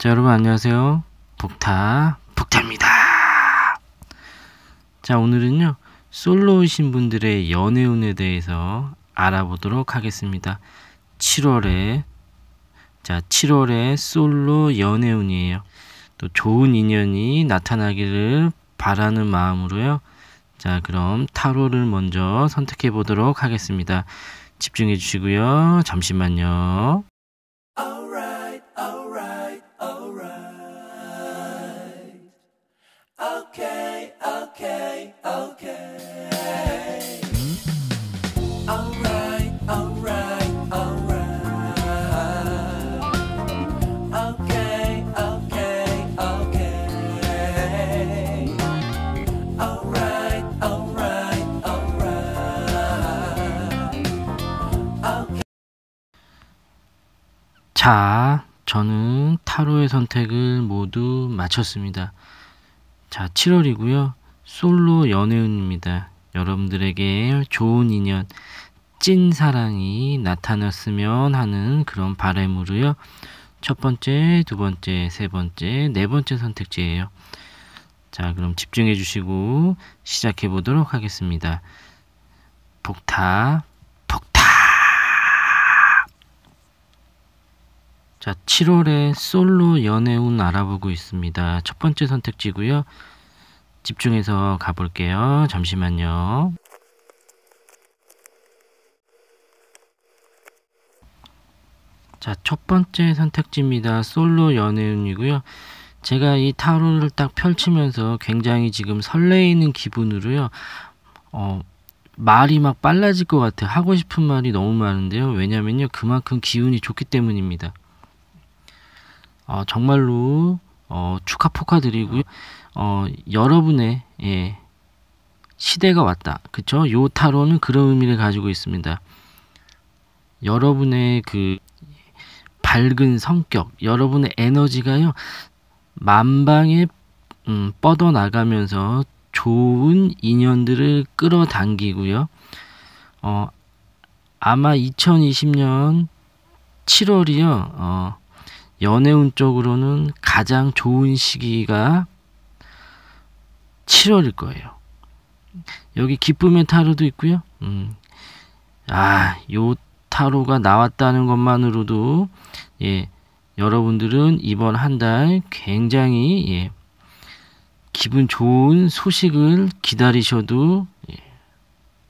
자 여러분 안녕하세요 북타북타입니다자 오늘은요 솔로이신 분들의 연애운에 대해서 알아보도록 하겠습니다 7월에 자 7월에 솔로 연애운이에요 또 좋은 인연이 나타나기를 바라는 마음으로요 자 그럼 타로를 먼저 선택해 보도록 하겠습니다 집중해 주시고요 잠시만요 자, 저는 타로의 선택을 모두 마쳤습니다. 자, 7월이고요. 솔로 연애운입니다. 여러분들에게 좋은 인연, 찐 사랑이 나타났으면 하는 그런 바램으로요. 첫 번째, 두 번째, 세 번째, 네 번째 선택지예요. 자, 그럼 집중해 주시고 시작해 보도록 하겠습니다. 복타 자, 7월에 솔로 연애운 알아보고 있습니다. 첫 번째 선택지고요. 집중해서 가볼게요. 잠시만요. 자, 첫 번째 선택지입니다. 솔로 연애운이고요. 제가 이 타로를 딱 펼치면서 굉장히 지금 설레이는 기분으로요. 어, 말이 막 빨라질 것 같아요. 하고 싶은 말이 너무 많은데요. 왜냐면요. 그만큼 기운이 좋기 때문입니다. 어, 정말로 어, 축하 포카드리고요. 어, 여러분의 예, 시대가 왔다. 그쵸? 요 타로는 그런 의미를 가지고 있습니다. 여러분의 그 밝은 성격, 여러분의 에너지가요. 만방에 음, 뻗어나가면서 좋은 인연들을 끌어당기고요. 어, 아마 2020년 7월이요. 어, 연애운 쪽으로는 가장 좋은 시기가 7월일 거예요. 여기 기쁨의 타로도 있고요. 음. 아, 요 타로가 나왔다는 것만으로도 예, 여러분들은 이번 한 달 굉장히 예, 기분 좋은 소식을 기다리셔도 예,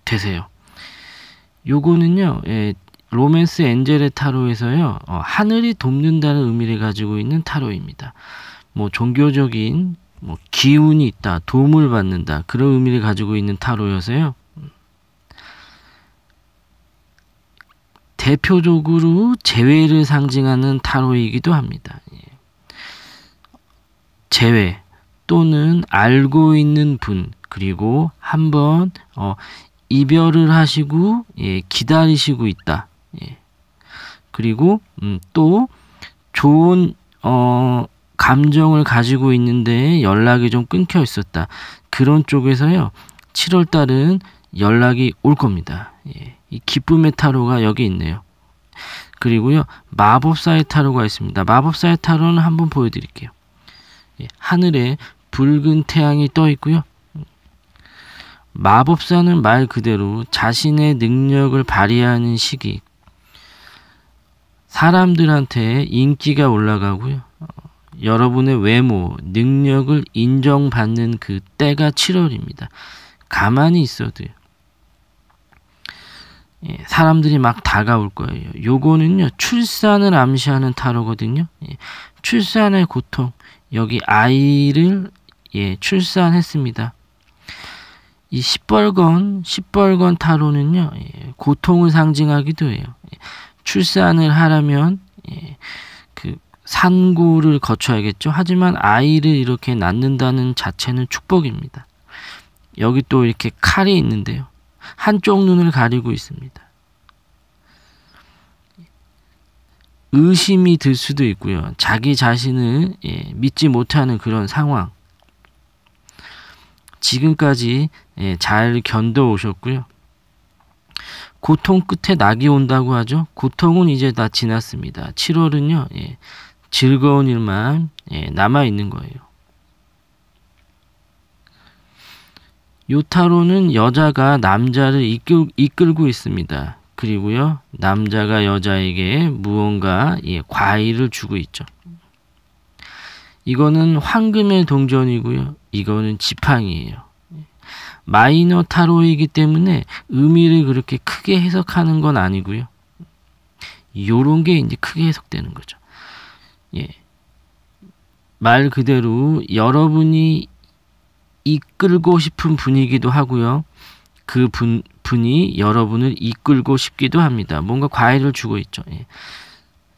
되세요. 요거는요. 예, 로맨스 엔젤의 타로에서요. 어, 하늘이 돕는다는 의미를 가지고 있는 타로입니다. 뭐 종교적인 뭐 기운이 있다, 도움을 받는다 그런 의미를 가지고 있는 타로여서요. 대표적으로 재회를 상징하는 타로이기도 합니다. 예. 재회 또는 알고 있는 분 그리고 한번 어, 이별을 하시고 예, 기다리시고 있다. 예. 그리고 음, 또 좋은 어, 감정을 가지고 있는데 연락이 좀 끊겨 있었다. 그런 쪽에서요. 7월 달은 연락이 올 겁니다. 예. 이 기쁨의 타로가 여기 있네요. 그리고요. 마법사의 타로가 있습니다. 마법사의 타로는 한번 보여 드릴게요. 예. 하늘에 붉은 태양이 떠 있고요. 마법사는 말 그대로 자신의 능력을 발휘하는 시기, 사람들한테 인기가 올라가고요. 어, 여러분의 외모, 능력을 인정받는 그 때가 7월입니다. 가만히 있어도요. 예, 사람들이 막 다가올 거예요. 요거는요, 출산을 암시하는 타로거든요. 예, 출산의 고통. 여기 아이를, 예, 출산했습니다. 이 시뻘건, 시뻘건 타로는요, 예, 고통을 상징하기도 해요. 예, 출산을 하려면 예, 그 산고를 거쳐야겠죠. 하지만 아이를 이렇게 낳는다는 자체는 축복입니다. 여기 또 이렇게 칼이 있는데요. 한쪽 눈을 가리고 있습니다. 의심이 들 수도 있고요. 자기 자신을 예, 믿지 못하는 그런 상황. 지금까지 예, 잘 견뎌 오셨고요. 고통 끝에 낙이 온다고 하죠. 고통은 이제 다 지났습니다. 7월은요, 예, 즐거운 일만 예, 남아 있는 거예요. 요타로는 여자가 남자를 이끌, 이끌고 있습니다. 그리고요, 남자가 여자에게 무언가 예, 과일을 주고 있죠. 이거는 황금의 동전이고요. 이거는 지팡이에요. 마이너 타로이기 때문에 의미를 그렇게 크게 해석하는 건 아니고요. 요런 게 이제 크게 해석되는 거죠. 예. 말 그대로 여러분이 이끌고 싶은 분이기도 하고요. 그 분, 분이 여러분을 이끌고 싶기도 합니다. 뭔가 과외를 주고 있죠. 예.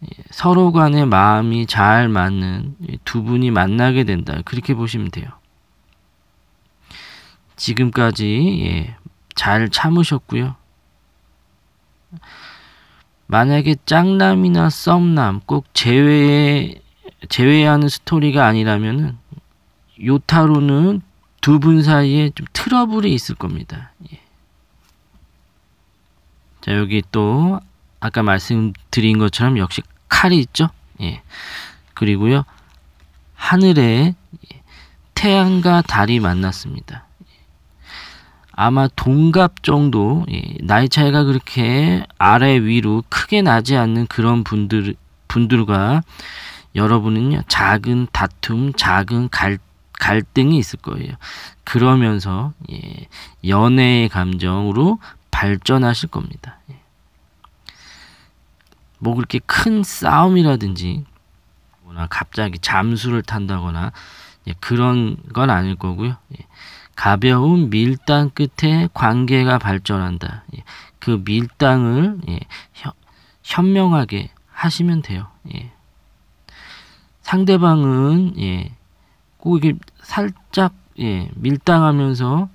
예. 서로 간의 마음이 잘 맞는 두 분이 만나게 된다. 그렇게 보시면 돼요. 지금까지 예, 잘 참으셨고요. 만약에 짱남이나 썸남 꼭 제외 제외하는 스토리가 아니라면은 요타로는 두 분 사이에 좀 트러블이 있을 겁니다. 예. 자 여기 또 아까 말씀드린 것처럼 역시 칼이 있죠. 예. 그리고요 하늘에 예, 태양과 달이 만났습니다. 아마 동갑 정도 나이 차이가 그렇게 아래 위로 크게 나지 않는 그런 분들 분들과 여러분은 작은 다툼, 작은 갈, 갈등이 있을 거예요. 그러면서 예, 연애의 감정으로 발전하실 겁니다. 예. 뭐 그렇게 큰 싸움이라든지 뭐나 갑자기 잠수를 탄다거나 예, 그런 건 아닐 거고요. 예. 가벼운 밀당 끝에 관계가 발전한다. 예. 그 밀당을 예, 현명하게 하시면 돼요. 예. 상대방은 꼭 이게 살짝 밀당하면서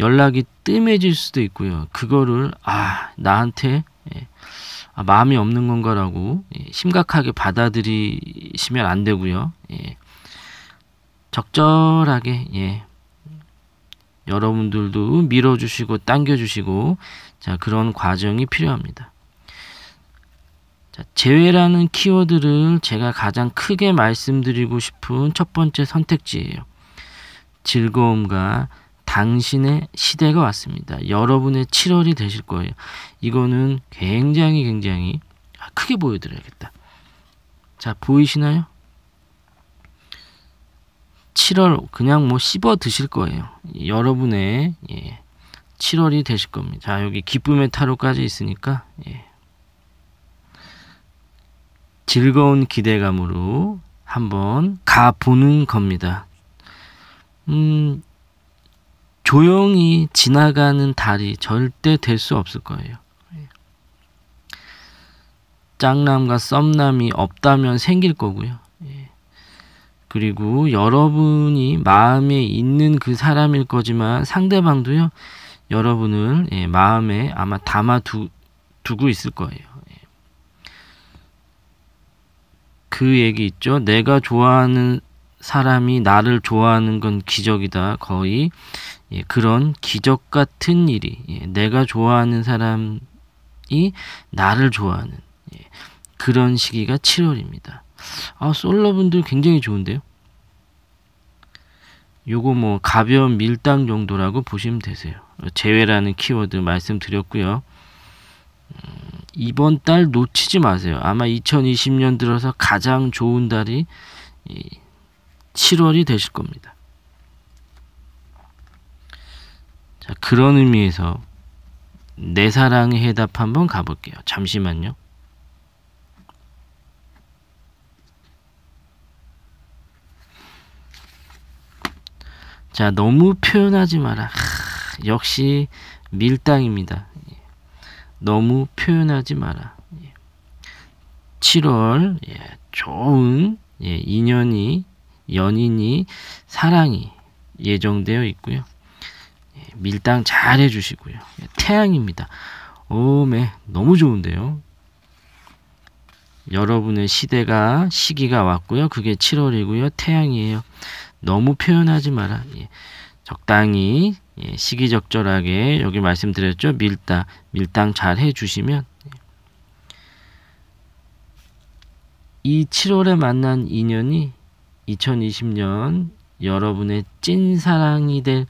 연락이 뜸해질 수도 있고요. 그거를 아 나한테 아, 마음이 없는 건가라고 심각하게 받아들이시면 안 되고요. 적절하게 예, 여러분들도 밀어주시고 당겨주시고 자 그런 과정이 필요합니다. 자, 제외라는 키워드를 제가 가장 크게 말씀드리고 싶은 첫 번째 선택지예요. 즐거움과 당신의 시대가 왔습니다. 여러분의 7월이 되실 거예요. 이거는 굉장히 굉장히 크게 보여드려야겠다. 자 보이시나요? 7월 그냥 뭐 씹어 드실 거예요. 여러분의 예, 7월이 되실 겁니다. 자, 여기 기쁨의 타로까지 있으니까 예. 즐거운 기대감으로 한번 가보는 겁니다. 음, 조용히 지나가는 달이 절대 될 수 없을 거예요. 예. 짱남과 썸남이 없다면 생길 거고요. 그리고 여러분이 마음에 있는 그 사람일 거지만 상대방도요, 여러분을 예, 마음에 아마 담아 두, 고 있을 거예요. 예. 그 얘기 있죠. 내가 좋아하는 사람이 나를 좋아하는 건 기적이다. 거의 예, 그런 기적 같은 일이 예, 내가 좋아하는 사람이 나를 좋아하는 예, 그런 시기가 7월입니다. 아, 솔러분들 굉장히 좋은데요? 요거 뭐 가벼운 밀당 정도라고 보시면 되세요. 제외라는 키워드 말씀드렸고요. 음, 이번 달 놓치지 마세요. 아마 2020년 들어서 가장 좋은 달이 7월이 되실 겁니다. 자, 그런 의미에서 내 사랑의 해답 한번 가볼게요. 잠시만요. 자, 너무 표현하지 마라. 하, 역시 밀당입니다. 예. 너무 표현하지 마라. 7월 예. 예, 좋은 인연이 연인이 사랑이 예정되어 있고요. 밀당 잘 해주시고요. 태양입니다. 오 매, 너무 좋은데요. 여러분의 시대가 시기가 왔고요. 그게 7월이고요. 태양이에요. 너무 표현하지 마라. 예. 적당히 예, 시기적절하게 여기 말씀드렸죠. 밀당, 밀당 잘 해주시면 이 7월에 만난 인연이 2020년 여러분의 찐사랑이 될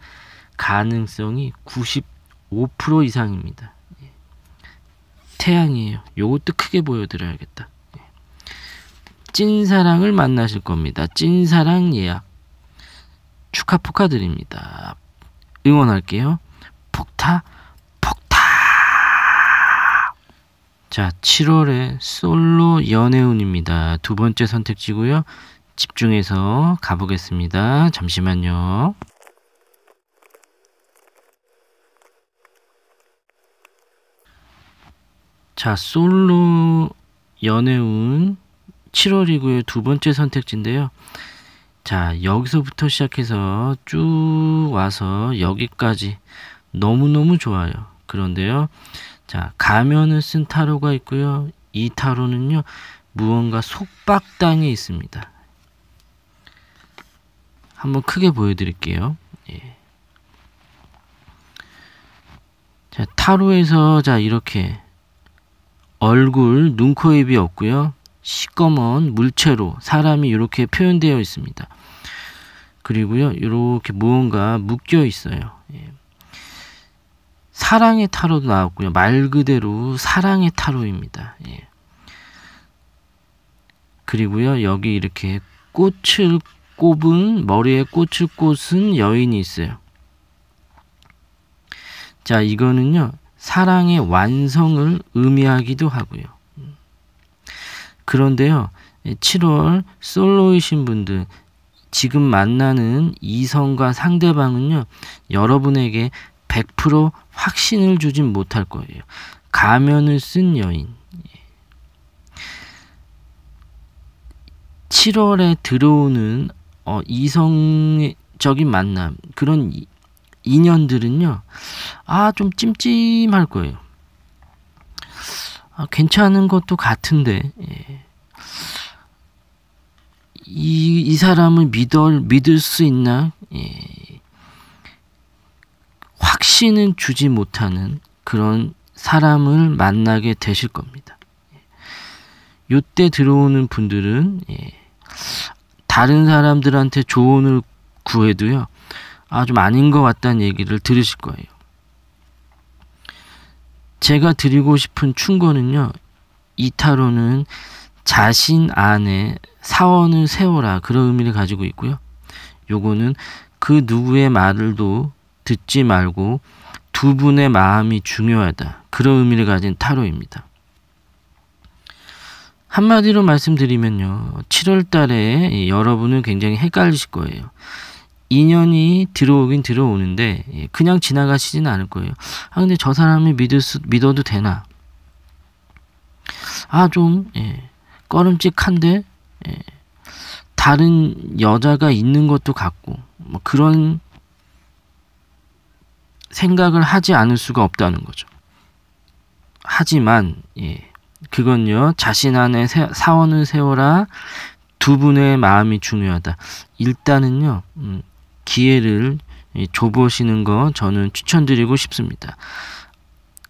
가능성이 95% 이상입니다. 예. 태양이에요. 요것도 크게 보여드려야겠다. 예. 찐사랑을 만나실 겁니다. 찐사랑 예약. 축하 포카드립니다. 응원할게요. 폭타 폭타. 자, 7월에 솔로 연애운입니다. 두 번째 선택지고요. 집중해서 가보겠습니다. 잠시만요. 자, 솔로 연애운 7월이고요. 두 번째 선택지인데요. 자 여기서부터 시작해서 쭉 와서 여기까지 너무너무 좋아요 그런데요 자 가면을 쓴 타로가 있고요 이 타로는요 무언가 속박당에 있습니다 한번 크게 보여드릴게요 예. 자 타로에서 자 이렇게 얼굴 눈코입이 없고요 시꺼먼 물체로 사람이 이렇게 표현되어 있습니다 그리고요, 이렇게 무언가 묶여 있어요. 예. 사랑의 타로도 나왔고요. 말 그대로 사랑의 타로입니다. 예. 그리고요, 여기 이렇게 꽃을 꼽은, 머리에 꽃을 꽂은 여인이 있어요. 자, 이거는요, 사랑의 완성을 의미하기도 하고요. 그런데요, 7월 솔로이신 분들, 지금 만나는 이성과 상대방은요, 여러분에게 100% 확신을 주진 못할 거예요. 가면을 쓴 여인. 7월에 들어오는 어, 이성적인 만남, 그런 인연들은요, 아, 좀 찜찜할 거예요. 아, 괜찮은 것도 같은데, 예. 이, 이 사람을 믿어, 믿을 수 있나? 예. 확신은 주지 못하는 그런 사람을 만나게 되실 겁니다. 예. 요때 들어오는 분들은 예. 다른 사람들한테 조언을 구해도요. 아, 좀 아닌 것 같다는 얘기를 들으실 거예요. 제가 드리고 싶은 충고는요. 이타로는 자신 안에 사원을 세워라 그런 의미를 가지고 있고요. 요거는 그 누구의 말을도 듣지 말고 두 분의 마음이 중요하다 그런 의미를 가진 타로입니다. 한마디로 말씀드리면요. 7월 달에 여러분은 굉장히 헷갈리실 거예요. 인연이 들어오긴 들어오는데 예, 그냥 지나가시진 않을 거예요. 아 근데 저 사람이 믿을 수, 믿어도 되나? 아 좀 예. 꺼름직한데 예, 다른 여자가 있는 것도 같고 뭐 그런 생각을 하지 않을 수가 없다는 거죠. 하지만 예, 그건요 자신 안에 세, 사원을 세워라 두 분의 마음이 중요하다. 일단은요 음, 기회를 줘보시는 거 저는 추천드리고 싶습니다.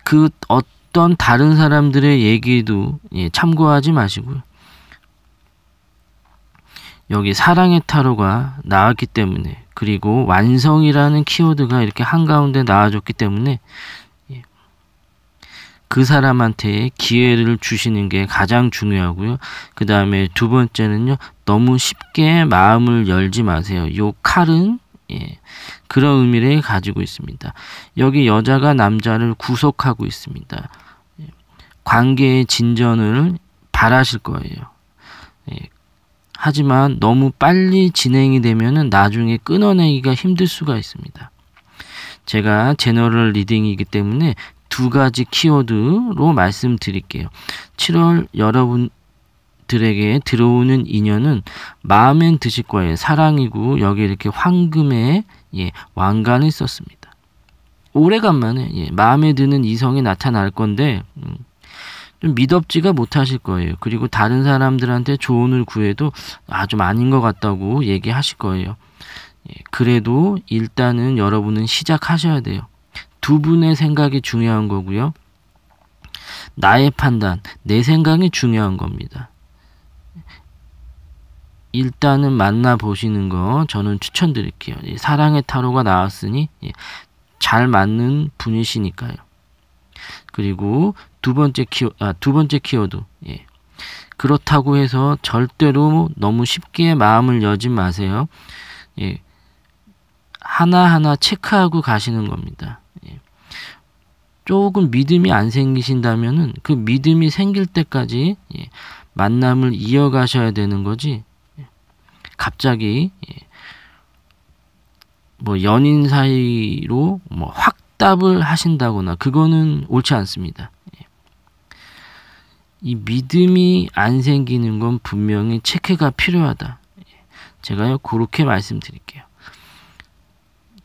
그 어떤 다른 사람들의 얘기도 예, 참고하지 마시고요. 여기 사랑의 타로가 나왔기 때문에 그리고 완성이라는 키워드가 이렇게 한가운데 나와줬기 때문에 예. 그 사람한테 기회를 주시는 게 가장 중요하고요. 그 다음에 두 번째는요. 너무 쉽게 마음을 열지 마세요. 요 칼은 예, 그런 의미를 가지고 있습니다. 여기 여자가 남자를 구속하고 있습니다. 예. 관계의 진전을 바라실 거예요. 하지만 너무 빨리 진행이 되면은 나중에 끊어내기가 힘들 수가 있습니다. 제가 제너럴 리딩이기 때문에 두 가지 키워드로 말씀드릴게요. 7월 여러분 들에게 들어오는 인연은 마음엔 드실 거예요. 사랑이고 여기 이렇게 황금의 예, 왕관을 썼습니다. 오래간만에 예, 마음에 드는 이성이 나타날 건데 음, 좀믿덥지가 못하실 거예요. 그리고 다른 사람들한테 조언을 구해도 아, 좀 아닌 것 같다고 얘기하실 거예요. 예, 그래도 일단은 여러분은 시작하셔야 돼요. 두 분의 생각이 중요한 거고요. 나의 판단, 내 생각이 중요한 겁니다. 일단은 만나보시는 거 저는 추천드릴게요. 사랑의 타로가 나왔으니 예, 잘 맞는 분이시니까요. 그리고 두 번째 키워 아, 두 번째 키워드. 예. 그렇다고 해서 절대로 너무 쉽게 마음을 여지 마세요. 예. 하나하나 체크하고 가시는 겁니다. 예. 조금 믿음이 안 생기신다면은 그 믿음이 생길 때까지 예. 만남을 이어가셔야 되는 거지. 예. 갑자기 예. 뭐 연인 사이로 뭐확 답을 하신다거나 그거는 옳지 않습니다. 예. 이 믿음이 안 생기는 건 분명히 체크가 필요하다. 예. 제가요, 그렇게 말씀드릴게요.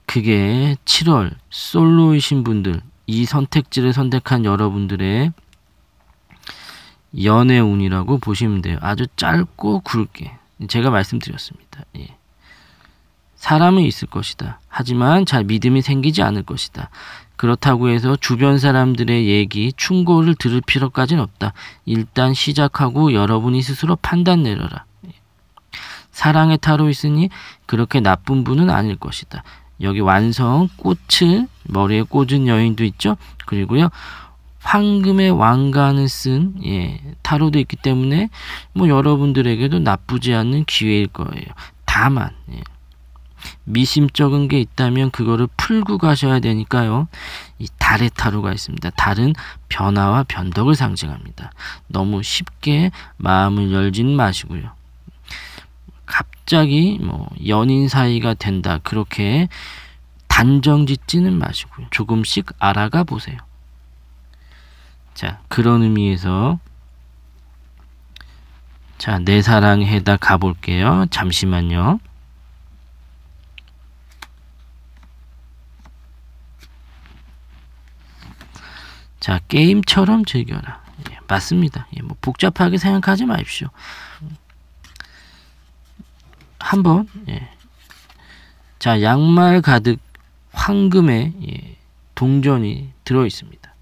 그게 7월 솔로이신 분들, 이 선택지를 선택한 여러분들의 연애운이라고 보시면 돼요. 아주 짧고 굵게. 제가 말씀드렸습니다. 예. 사람은 있을 것이다. 하지만 잘 믿음이 생기지 않을 것이다. 그렇다고 해서 주변 사람들의 얘기, 충고를 들을 필요까지는 없다. 일단 시작하고 여러분이 스스로 판단 내려라. 사랑에 타로 있으니 그렇게 나쁜 분은 아닐 것이다. 여기 완성, 꽃을 머리에 꽂은 여인도 있죠. 그리고요. 황금의 왕관을 쓴 예, 타로도 있기 때문에 뭐 여러분들에게도 나쁘지 않은 기회일 거예요. 다만 예. 미심쩍은 게 있다면 그거를 풀고 가셔야 되니까요. 이 달의 타로가 있습니다. 달은 변화와 변덕을 상징합니다. 너무 쉽게 마음을 열진 마시고요. 갑자기 뭐 연인 사이가 된다 그렇게 단정 짓지는 마시고요. 조금씩 알아가 보세요. 자, 그런 의미에서 자, 내 사랑해다 가볼게요. 잠시만요. 자, 게임처럼 즐겨라. 예, 맞습니다. 예, 뭐 복잡하게 생각하지 마십시오. 한번 예. 자, 양말 가득 황금의 예, 동전이 들어 있습니다.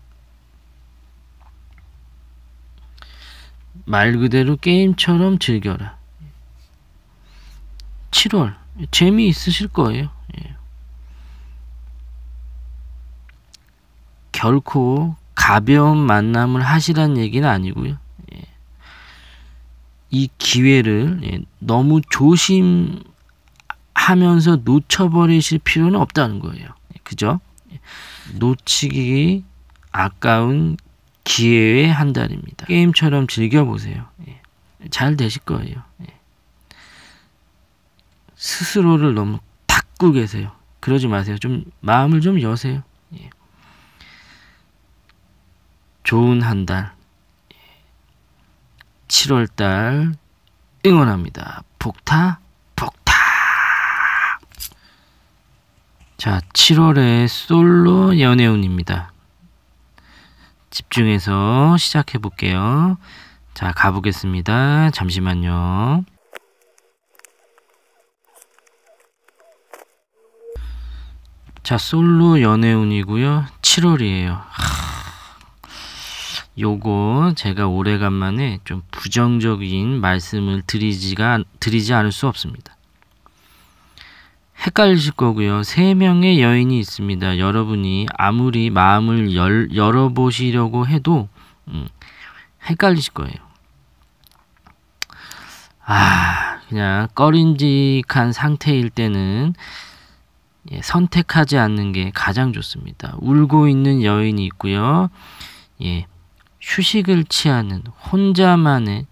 말 그대로 게임처럼 즐겨라. 7월 재미 있으실 거예요. 예. 결코 가벼운 만남을 하시라는 얘기는 아니고요. 예. 이 기회를 예. 너무 조심하면서 놓쳐버리실 필요는 없다는 거예요. 예, 그죠? 예. 놓치기 아까운 기회의 한 달입니다. 게임처럼 즐겨보세요. 예. 잘 되실 거예요. 예. 스스로를 너무 닦고 계세요. 그러지 마세요. 좀 마음을 좀 여세요. 좋은 한 달, 7월 달 응원합니다. 폭타, 폭타. 자, 7월의 솔로 연애운입니다. 집중해서 시작해 볼게요. 자, 가보겠습니다. 잠시만요. 자, 솔로 연애운이고요. 7월이에요. 요거 제가 오래간만에 좀 부정적인 말씀을 드리지가 드리지 않을 수 없습니다. 헷갈리실 거고요. 세 명의 여인이 있습니다. 여러분이 아무리 마음을 열, 열어보시려고 해도 음, 헷갈리실 거예요. 아, 그냥 꺼림직한 상태일 때는 예, 선택하지 않는 게 가장 좋습니다. 울고 있는 여인이 있고요. 예, 휴식을 취하는 혼자만의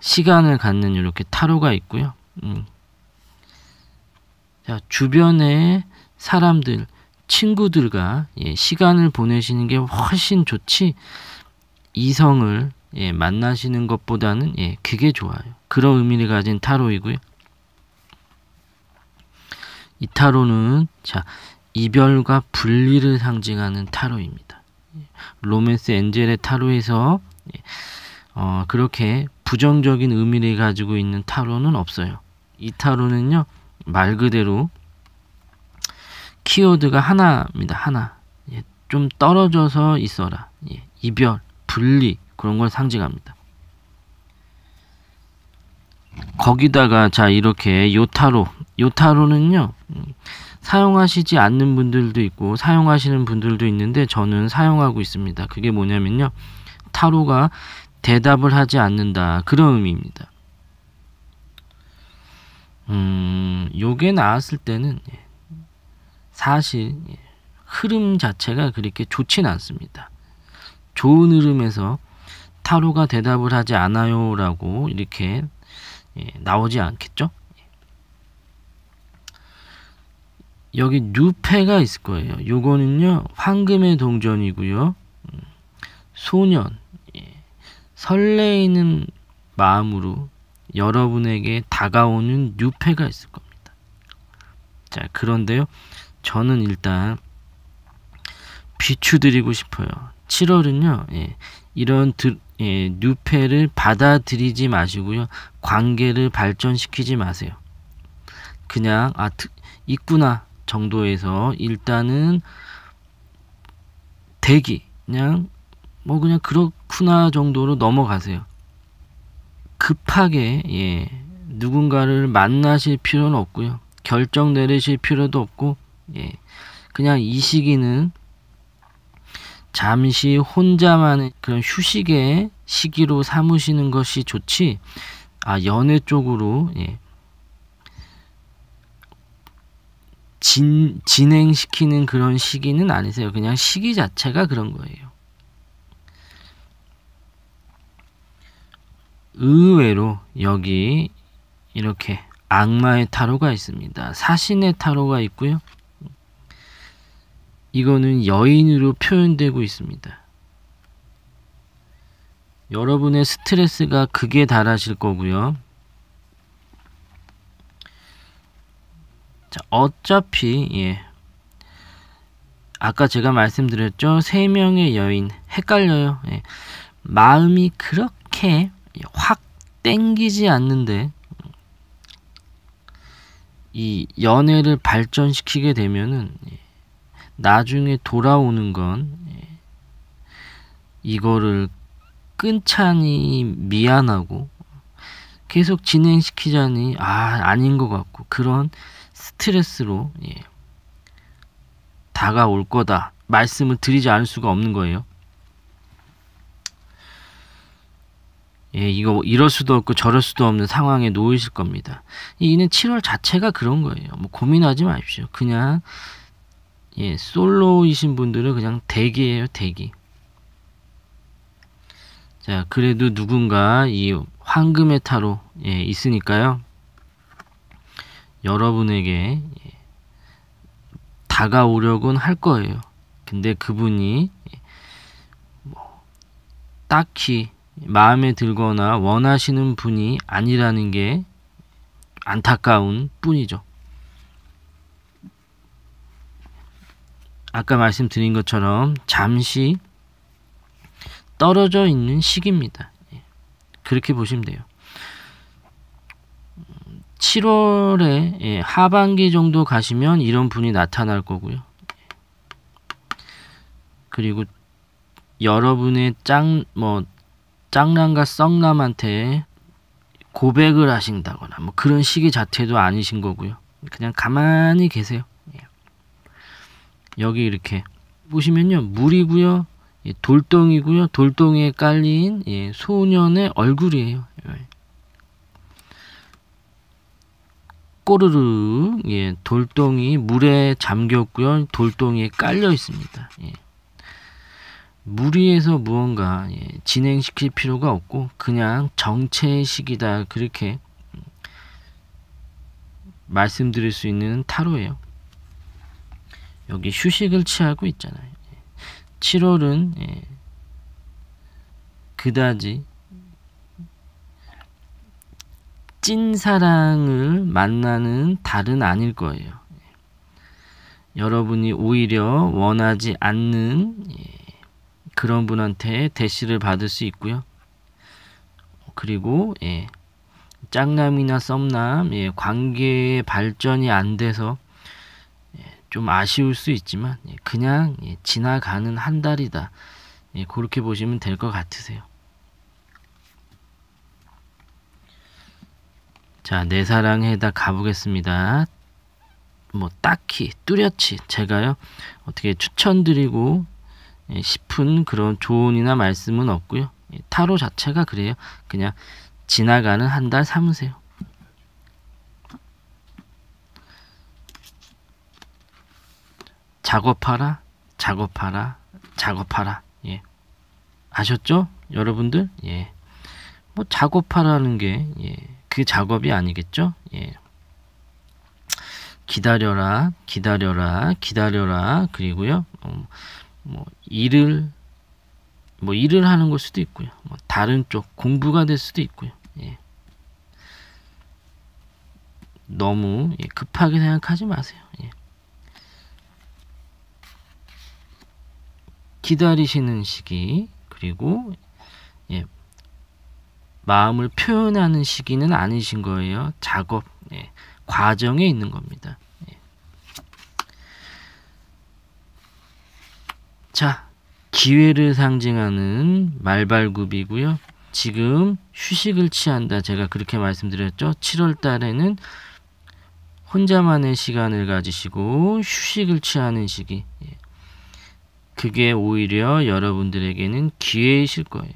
시간을 갖는 이렇게 타로가 있고요. 음. 주변의 사람들, 친구들과 예, 시간을 보내시는 게 훨씬 좋지 이성을 예, 만나시는 것보다는 예, 그게 좋아요. 그런 의미를 가진 타로이고요. 이 타로는 자 이별과 분리를 상징하는 타로입니다. 로맨스 엔젤의 타로에서 예, 어, 그렇게 부정적인 의미를 가지고 있는 타로는 없어요. 이 타로는요 말 그대로 키워드가 하나입니다. 하나 예, 좀 떨어져서 있어라 예, 이별 분리 그런 걸 상징합니다. 거기다가 자 이렇게 요타로 요타로는요 음, 사용하시지 않는 분들도 있고 사용하시는 분들도 있는데 저는 사용하고 있습니다. 그게 뭐냐면요. 타로가 대답을 하지 않는다. 그런 의미입니다. 음, 요게 나왔을 때는 예, 사실 예, 흐름 자체가 그렇게 좋진 않습니다. 좋은 흐름에서 타로가 대답을 하지 않아요라고 이렇게 예, 나오지 않겠죠? 여기 뉴페가 있을 거예요. 요거는요, 황금의 동전이고요. 음, 소년, 예. 설레이는 마음으로 여러분에게 다가오는 뉴페가 있을 겁니다. 자, 그런데요. 저는 일단 비추드리고 싶어요. 7월은요. 예, 이런 드, 예, 뉴페를 받아들이지 마시고요. 관계를 발전시키지 마세요. 그냥 아, 있구나. 정도에서 일단은 대기 그냥 뭐 그냥 그렇구나 정도로 넘어가세요. 급하게 예, 누군가를 만나실 필요는 없고요. 결정 내리실 필요도 없고 예, 그냥 이 시기는 잠시 혼자만의 그런 휴식의 시기로 삼으시는 것이 좋지 아 연애 쪽으로 예, 진, 진행시키는 그런 시기는 아니세요. 그냥 시기 자체가 그런 거예요. 의외로 여기 이렇게 악마의 타로가 있습니다. 사신의 타로가 있고요. 이거는 여인으로 표현되고 있습니다. 여러분의 스트레스가 극에 달하실 거고요. 자, 어차피 예. 아까 제가 말씀드렸죠. 세 명의 여인 헷갈려요. 예. 마음이 그렇게 확 땡기지 않는데 이 연애를 발전시키게 되면은 예, 나중에 돌아오는 건 예, 이거를 끈찬히 미안하고 계속 진행시키자니 아 아닌 것 같고 그런 스트레스로 예, 다가올 거다 말씀을 드리지 않을 수가 없는 거예요. 예, 이거 뭐 이럴 수도 없고 저럴 수도 없는 상황에 놓이실 겁니다. 이는 7월 자체가 그런 거예요. 뭐 고민하지 마십시오. 그냥 예, 솔로이신 분들은 그냥 대기예요, 대기. 자, 그래도 누군가 이 황금의 타로 예, 있으니까요. 여러분에게 다가오려곤 할 거예요. 근데 그분이 뭐 딱히 마음에 들거나 원하시는 분이 아니라는 게 안타까운 뿐이죠. 아까 말씀드린 것처럼 잠시 떨어져 있는 시기입니다. 예. 그렇게 보시면 돼요. 7월에 예, 하반기 정도 가시면 이런 분이 나타날 거고요. 그리고 여러분의 짱, 뭐, 짱남과 썩남한테 고백을 하신다거나 뭐 그런 시기 자체도 아니신 거고요. 그냥 가만히 계세요. 예. 여기 이렇게 보시면요. 물이고요. 예, 돌덩이고요. 돌덩이에 깔린 예, 소년의 얼굴이에요. 예. 꼬르르 예, 돌덩이 물에 잠겼고요. 돌덩이에 깔려 있습니다. 예. 무리해서 무언가 예, 진행시킬 필요가 없고 그냥 정체식이다 그렇게 말씀드릴 수 있는 타로예요. 여기 휴식을 취하고 있잖아요. 7월은 예. 예, 그다지 찐 사랑을 만나는 달은 아닐 거예요. 여러분이 오히려 원하지 않는 예, 그런 분한테 대시를 받을 수 있고요. 그리고 예, 짝남이나 썸남 예, 관계의 발전이 안 돼서 예, 좀 아쉬울 수 있지만 예, 그냥 예, 지나가는 한 달이다. 그렇게 보시면 될 것 같으세요. 자, 내사랑에다 가보겠습니다. 뭐 딱히 뚜렷이 제가요 어떻게 추천드리고 예, 싶은 그런 조언이나 말씀은 없고요. 예, 타로 자체가 그래요. 그냥 지나가는 한 달 삼으세요. 작업하라, 작업하라, 작업하라. 예. 아셨죠? 여러분들? 예. 뭐 작업하라는 게, 예. 그 작업이 아니겠죠? 예. 기다려라, 기다려라, 기다려라. 그리고요, 어, 뭐 일을 뭐 일을 하는 걸 수도 있고요. 뭐 다른 쪽 공부가 될 수도 있고요. 예. 너무 예, 급하게 생각하지 마세요. 예. 기다리시는 시기 그리고 예, 마음을 표현하는 시기는 아니신 거예요. 작업 예, 과정에 있는 겁니다. 예. 자, 기회를 상징하는 말발굽이고요. 지금 휴식을 취한다. 제가 그렇게 말씀드렸죠. 7월 달에는 혼자만의 시간을 가지시고 휴식을 취하는 시기. 예. 그게 오히려 여러분들에게는 기회이실 거예요.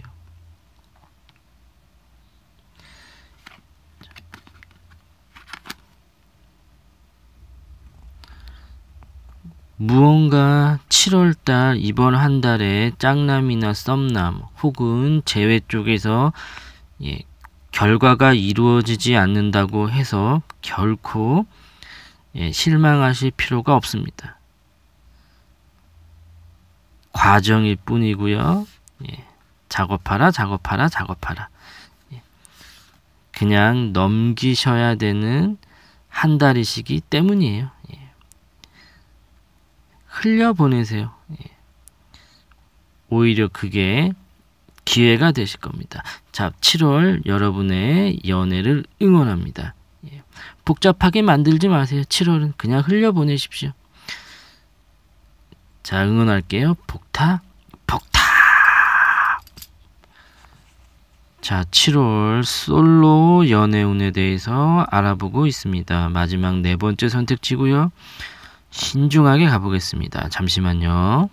무언가 7월달 이번 한 달에 짝남이나 썸남 혹은 재회 쪽에서 예, 결과가 이루어지지 않는다고 해서 결코 예, 실망하실 필요가 없습니다. 과정일 뿐이고요. 예, 작업하라 작업하라 작업하라 예. 그냥 넘기셔야 되는 한 달이시기 때문이에요. 예. 흘려보내세요. 예. 오히려 그게 기회가 되실 겁니다. 자, 7월 여러분의 연애를 응원합니다. 예. 복잡하게 만들지 마세요. 7월은 그냥 흘려보내십시오. 자, 응원할게요. 복타, 복타! 자, 7월 솔로 연애운에 대해서 알아보고 있습니다. 마지막 네 번째 선택지고요. 신중하게 가보겠습니다. 잠시만요.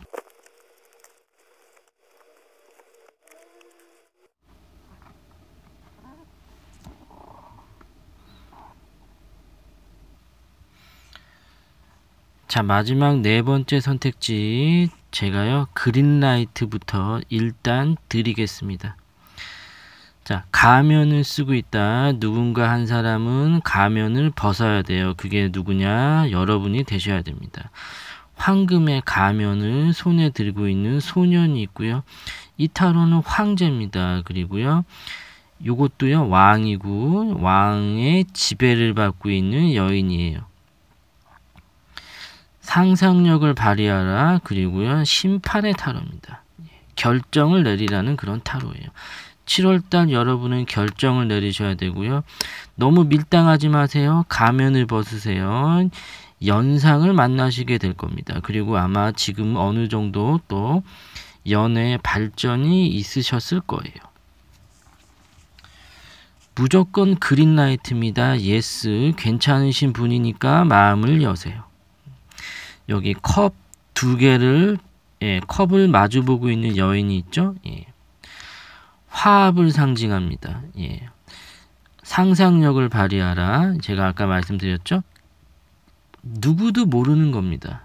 자, 마지막 네 번째 선택지. 제가요, 그린라이트부터 일단 드리겠습니다. 자, 가면을 쓰고 있다. 누군가 한 사람은 가면을 벗어야 돼요. 그게 누구냐? 여러분이 되셔야 됩니다. 황금의 가면을 손에 들고 있는 소년이 있고요. 이타로는 황제입니다. 그리고요. 요것도요. 왕이고 왕의 지배를 받고 있는 여인이에요. 상상력을 발휘하라. 그리고요. 심판의 타로입니다. 예, 결정을 내리라는 그런 타로예요. 7월달 여러분은 결정을 내리셔야 되고요. 너무 밀당하지 마세요. 가면을 벗으세요. 연상을 만나시게 될 겁니다. 그리고 아마 지금 어느 정도 또 연애 발전이 있으셨을 거예요. 무조건 그린라이트입니다. 예스. 괜찮으신 분이니까 마음을 여세요. 여기 컵 두 개를 예, 컵을 마주보고 있는 여인이 있죠. 예. 화합을 상징합니다. 예. 상상력을 발휘하라. 제가 아까 말씀드렸죠? 누구도 모르는 겁니다.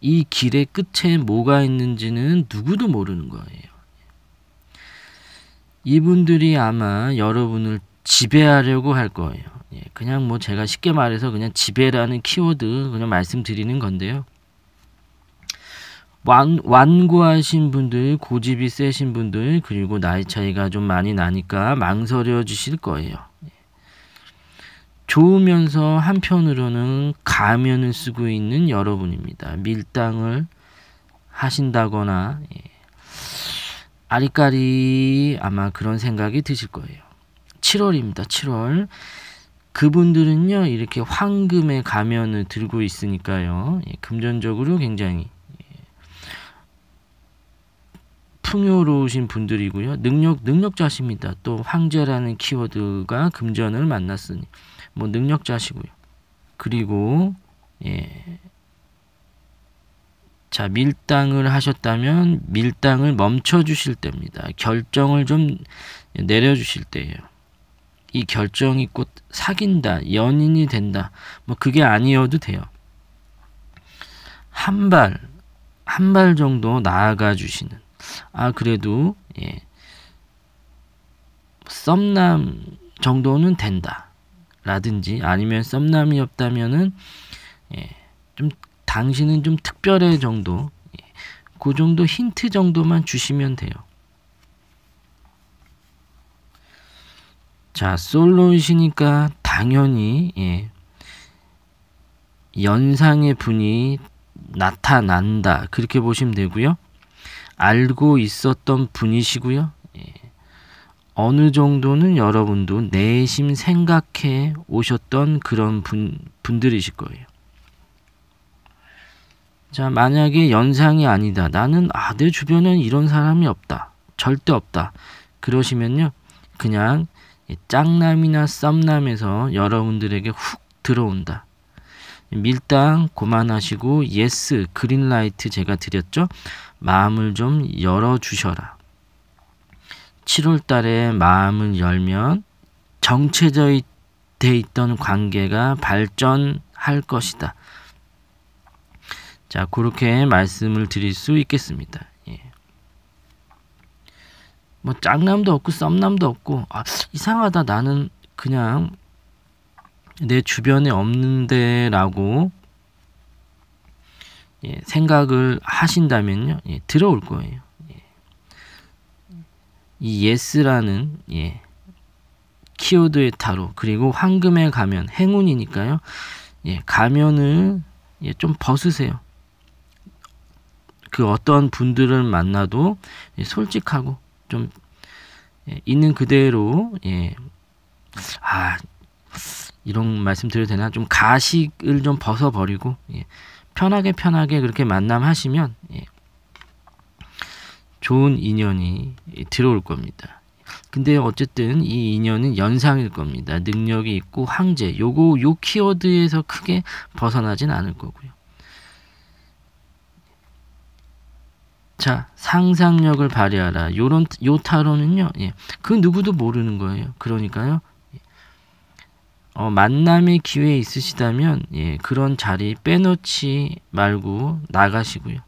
이 길의 끝에 뭐가 있는지는 누구도 모르는 거예요. 이분들이 아마 여러분을 지배하려고 할 거예요. 예. 그냥 뭐 제가 쉽게 말해서 그냥 지배라는 키워드 그냥 말씀드리는 건데요. 완, 완고하신 분들, 고집이 세신 분들, 그리고 나이 차이가 좀 많이 나니까 망설여지실 거예요. 좋으면서 한편으로는 가면을 쓰고 있는 여러분입니다. 밀당을 하신다거나 예. 아리까리 아마 그런 생각이 드실 거예요. 7월입니다. 7월. 그분들은요, 이렇게 황금의 가면을 들고 있으니까요. 예, 금전적으로 굉장히 풍요로우신 분들이고요. 능력 능력자십니다. 또 황제라는 키워드가 금전을 만났으니 뭐 능력자시고요. 그리고 예. 자, 밀당을 하셨다면 밀당을 멈춰 주실 때입니다. 결정을 좀 내려 주실 때예요. 이 결정이 곧 사귄다, 연인이 된다. 뭐 그게 아니어도 돼요. 한 발, 한 발 정도 나아가 주시는 아 그래도 예, 썸남 정도는 된다 라든지 아니면 썸남이 없다면은 예, 좀 당신은 좀 특별해 정도 예, 그 정도 힌트 정도만 주시면 돼요. 자 솔로이시니까 당연히 예, 연상의 분이 나타난다 그렇게 보시면 되고요. 알고 있었던 분이시고요. 예. 어느 정도는 여러분도 내심 생각해 오셨던 그런 분, 분들이실 거예요. 자, 만약에 연상이 아니다. 나는 아, 들 주변엔 이런 사람이 없다. 절대 없다. 그러시면요. 그냥 짱남이나 썸남에서 여러분들에게 훅 들어온다. 밀당 고만하시고 예스 그린라이트 제가 드렸죠. 마음을 좀 열어주셔라. 7월 달에 마음을 열면 정체되어 있던 관계가 발전할 것이다. 자, 그렇게 말씀을 드릴 수 있겠습니다. 예. 뭐 짝남도 없고 썸남도 없고 아, 이상하다 나는 그냥 내 주변에 없는데라고 예, 생각을 하신다면요, 예, 들어올 거예요. 예. 이 y e 라는 예, 키워드의 타로 그리고 황금에 가면 행운이니까요. 예, 가면을 예, 좀 벗으세요. 그 어떤 분들을 만나도 예, 솔직하고 좀 예, 있는 그대로 예, 아 이런 말씀 드려도 되나 좀 가식을 좀 벗어버리고 예, 편하게 편하게 그렇게 만남하시면 예, 좋은 인연이 들어올 겁니다. 근데 어쨌든 이 인연은 연상일 겁니다. 능력이 있고 황제 요거 요 키워드에서 크게 벗어나진 않을 거고요. 자 상상력을 발휘하라 요런 요 타로는요 예, 그 누구도 모르는 거예요 그러니까요 어, 만남의 기회 있으시다면 예, 그런 자리 빼놓지 말고 나가시고요.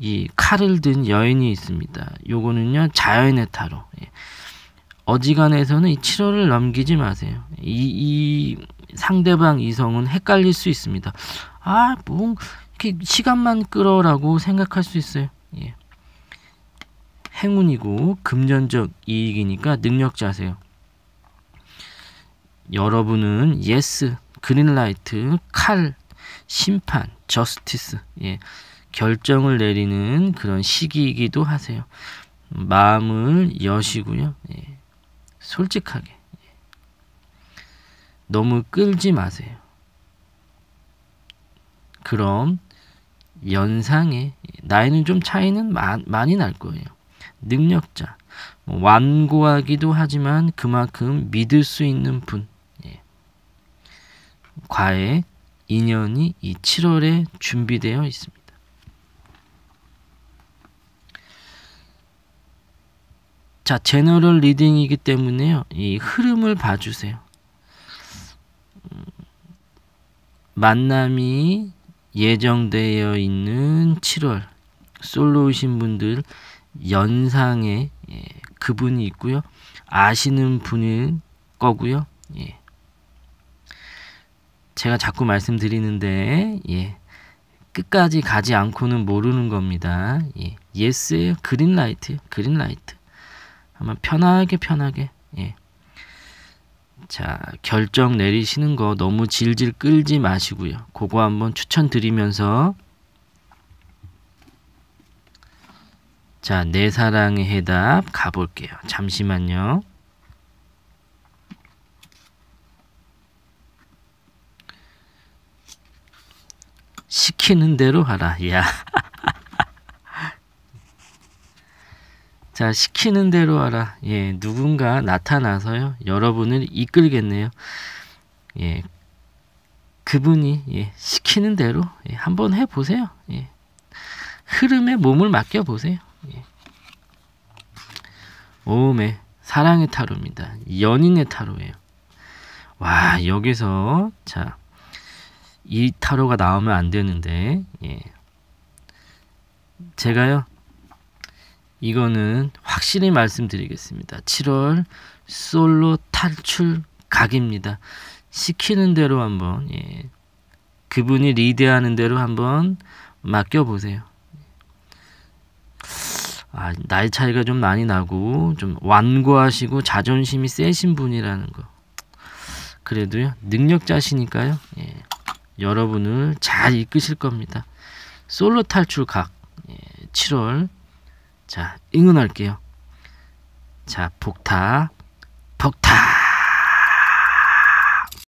이 칼을 든 여인이 있습니다. 요거는요 자연의 타로. 예. 어지간해서는 이 7월을 넘기지 마세요. 이, 이 상대방 이성은 헷갈릴 수 있습니다. 아, 뭐 이렇게 시간만 끌어라고 생각할 수 있어요. 예. 행운이고 금전적 이익이니까 능력자세요. 여러분은 예스, 그린라이트, 칼, 심판, 저스티스 예, 결정을 내리는 그런 시기이기도 하세요. 마음을 여시고요. 예, 솔직하게 예. 너무 끌지 마세요. 그럼 연상에 예, 나이는 좀 차이는 마, 많이 날 거예요. 능력자 뭐 완고하기도 하지만 그만큼 믿을 수 있는 분 과의 인연이 이 7월에 준비되어 있습니다. 자, 제너럴 리딩이기 때문에요. 이 흐름을 봐주세요. 음, 만남이 예정되어 있는 7월 솔로이신 분들 연상에 예, 그분이 있고요. 아시는 분일 거고요. 예. 제가 자꾸 말씀드리는데 예. 끝까지 가지 않고는 모르는 겁니다. 예. 예스예요. 그린라이트. 그린라이트. 아마 편하게 편하게. 예. 자, 결정 내리시는 거 너무 질질 끌지 마시고요. 그거 한번 추천드리면서 자, 내 사랑의 해답 가볼게요. 잠시만요. 시키는 대로 하라. 야. 자, 시키는 대로 하라. 예, 누군가 나타나서요. 여러분을 이끌겠네요. 예. 그분이 예, 시키는 대로 예, 한번 해 보세요. 예. 흐름에 몸을 맡겨 보세요. 예. 오음 사랑의 타로입니다. 연인의 타로예요. 와, 여기서 자이 타로가 나오면 안 되는데 예. 제가요 이거는 확실히 말씀드리겠습니다. 7월 솔로 탈출 각입니다. 시키는 대로 한번 예. 그분이 리드하는 대로 한번 맡겨보세요. 아, 나이 차이가 좀 많이 나고 좀 완고하시고 자존심이 세신 분이라는 거. 그래도요 능력자시니까요. 예. 여러분을 잘 이끄실 겁니다. 솔로 탈출 각 7월 예, 자 응원할게요. 자 폭타 폭타